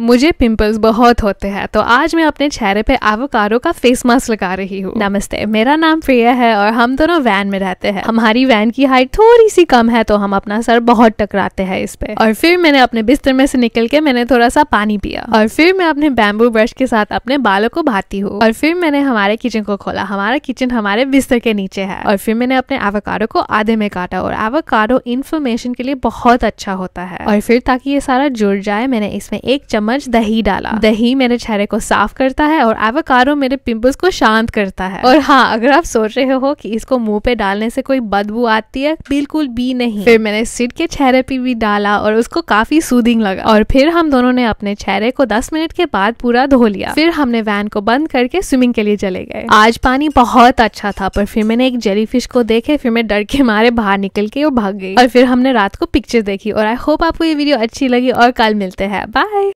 मुझे पिंपल्स बहुत होते हैं तो आज मैं अपने चेहरे पे एवोकारो का फेस मास्क लगा रही हूँ नमस्ते मेरा नाम प्रिया है और हम दोनों वैन में रहते हैं हमारी वैन की हाइट थोड़ी सी कम है तो हम अपना सर बहुत टकराते हैं इस पे और फिर मैंने अपने बिस्तर में से निकल के मैंने थोड़ा सा पानी पिया और फिर मैं अपने बैम्बू ब्रश के साथ अपने बालों को भाती हूँ और फिर मैंने हमारे किचन को खोला हमारा किचन हमारे बिस्तर के नीचे है और फिर मैंने अपने एवोकारो को आधे में काटा और एवोकारो इन्फॉर्मेशन के लिए बहुत अच्छा होता है और फिर ताकि ये सारा जुड़ जाए मैंने इसमें एक चम्मच चम्मच दही डाला दही मेरे चेहरे को साफ करता है और एवोकाडो मेरे पिंपल्स को शांत करता है और हाँ अगर आप सोच रहे हो कि इसको मुंह पे डालने से कोई बदबू आती है बिल्कुल भी नहीं फिर मैंने सिड के चेहरे पे भी डाला और उसको काफी सूदिंग लगा और फिर हम दोनों ने अपने चेहरे को दस मिनट के बाद पूरा धो लिया फिर हमने वैन को बंद करके स्विमिंग के लिए चले गए आज पानी बहुत अच्छा था पर फिर मैंने एक जेली फिश को देखे फिर मैं डर के मारे बाहर निकल के और भाग गई और फिर हमने रात को पिक्चर देखी और आई होप आपको ये वीडियो अच्छी लगी और कल मिलते हैं बाय